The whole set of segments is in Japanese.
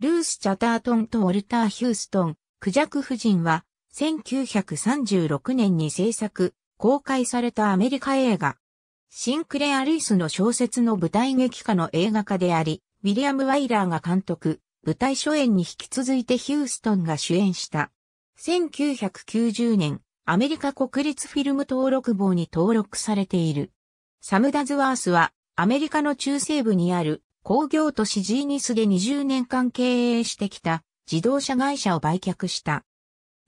ルース・チャタートンとウォルター・ヒューストン、クジャク夫人は、1936年に制作、公開されたアメリカ映画。シンクレア・ルイスの小説の舞台劇化の映画化であり、ウィリアム・ワイラーが監督、舞台初演に引き続いてヒューストンが主演した。1990年、アメリカ国立フィルム登録簿に登録されている。サムダズワースは、アメリカの中西部にある工業都市ジーニスで20年間経営してきた自動車会社を売却した。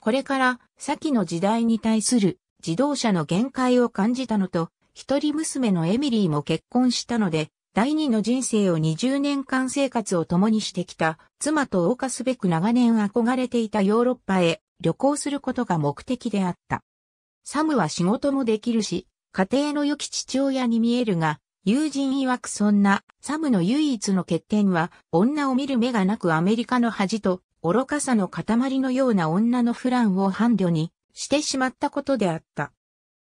これから先の時代に対する自動車の限界を感じたのと、一人娘のエミリーも結婚したので、第二の人生を20年間生活を共にしてきた妻と謳歌すべく長年憧れていたヨーロッパへ旅行することが目的であった。サムは仕事もできるし、家庭の良き父親に見えるが、友人曰くそんな、サムの唯一の欠点は、女を見る目がなくアメリカの恥と、愚かさの塊のような女のフランを伴侶にしてしまったことであった。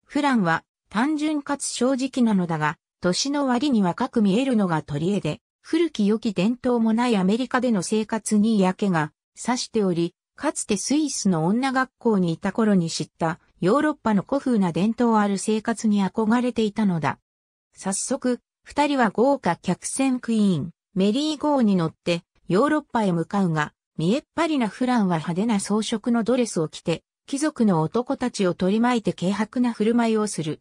フランは、単純かつ正直なのだが、年の割に若く見えるのが取り柄で、古き良き伝統もないアメリカでの生活に嫌気がさしており、かつてスイスの女学校にいた頃に知ったヨーロッパの古風な伝統ある生活に憧れていたのだ。早速、二人は豪華客船クイーン、メリー号に乗ってヨーロッパへ向かうが、見えっ張りなフランは派手な装飾のドレスを着て、貴族の男たちを取り巻いて軽薄な振る舞いをする。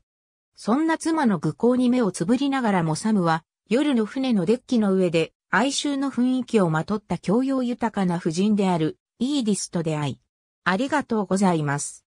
そんな妻の愚行に目をつぶりながらもサムは、夜の船のデッキの上で、哀愁の雰囲気をまとった教養豊かな夫人である、イーディスと出会い、ありがとうございます。